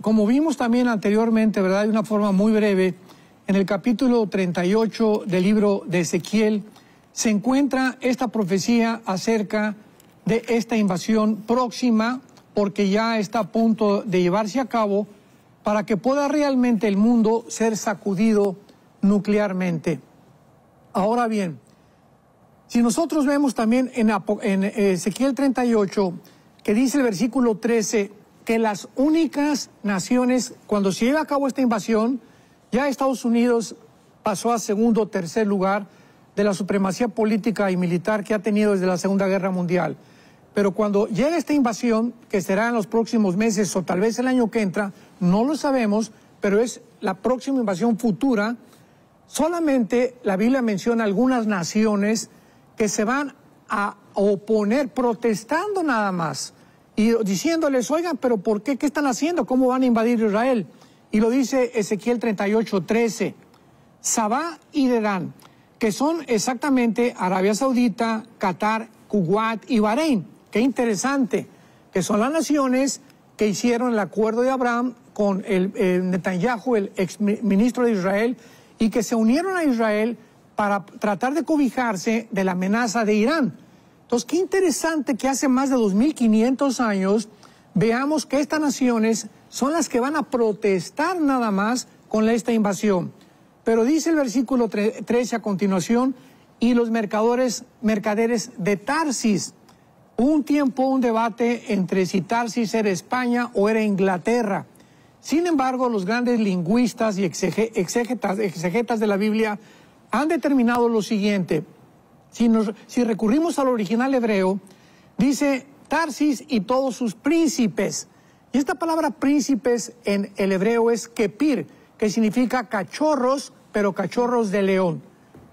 como vimos también anteriormente, ¿verdad? De una forma muy breve, en el capítulo 38 del libro de Ezequiel se encuentra esta profecía acerca de esta invasión próxima, porque ya está a punto de llevarse a cabo, para que pueda realmente el mundo ser sacudido nuclearmente. Ahora bien, si nosotros vemos también en, eh, Ezequiel 38, que dice el versículo 13, que las únicas naciones, cuando se lleva a cabo esta invasión, ya Estados Unidos pasó a segundo o tercer lugar de la supremacía política y militar que ha tenido desde la Segunda Guerra Mundial. Pero cuando llegue esta invasión, que será en los próximos meses o tal vez el año que entra, no lo sabemos, pero es la próxima invasión futura, solamente la Biblia menciona algunas naciones que se van a oponer protestando nada más y diciéndoles, oigan, pero ¿por qué? ¿Qué están haciendo? ¿Cómo van a invadir Israel? Y lo dice Ezequiel 38, 13. Sabá y Dedán, que son exactamente Arabia Saudita, Qatar, Kuwait y Bahrein. Qué interesante, que son las naciones que hicieron el acuerdo de Abraham con el, eh, Netanyahu, el ex de Israel, y que se unieron a Israel para tratar de cobijarse de la amenaza de Irán. Entonces, qué interesante que hace más de 2.500 años veamos que estas naciones son las que van a protestar nada más con esta invasión. Pero dice el versículo 13 a continuación, y los mercadores, mercaderes de Tarsis. un tiempo, un debate entre si Tarsis era España o era Inglaterra. Sin embargo, los grandes lingüistas y exegetas de la Biblia han determinado lo siguiente, si, recurrimos al original hebreo, dice Tarsis y todos sus príncipes. Y esta palabra príncipes en el hebreo es kepir, que significa cachorros, pero cachorros de león.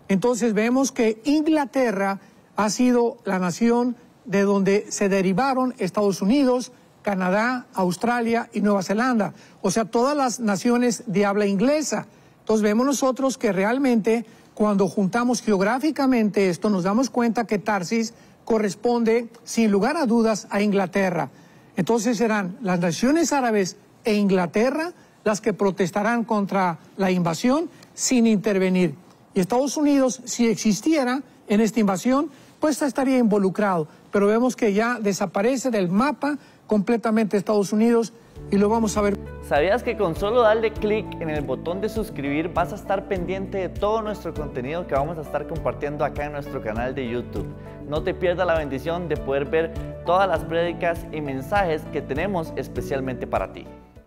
Entonces vemos que Inglaterra ha sido la nación de donde se derivaron Estados Unidos, Canadá, Australia y Nueva Zelanda. O sea, todas las naciones de habla inglesa. Entonces vemos nosotros que realmente cuando juntamos geográficamente esto, nos damos cuenta que Tarsis corresponde, sin lugar a dudas, a Inglaterra. Entonces serán las naciones árabes e Inglaterra las que protestarán contra la invasión sin intervenir. Y Estados Unidos, si existiera en esta invasión, pues estaría involucrado. Pero vemos que ya desaparece del mapa completamente Estados Unidos y lo vamos a ver. ¿Sabías que con solo darle clic en el botón de suscribir vas a estar pendiente de todo nuestro contenido que vamos a estar compartiendo acá en nuestro canal de YouTube? No te pierdas la bendición de poder ver todas las prédicas y mensajes que tenemos especialmente para ti.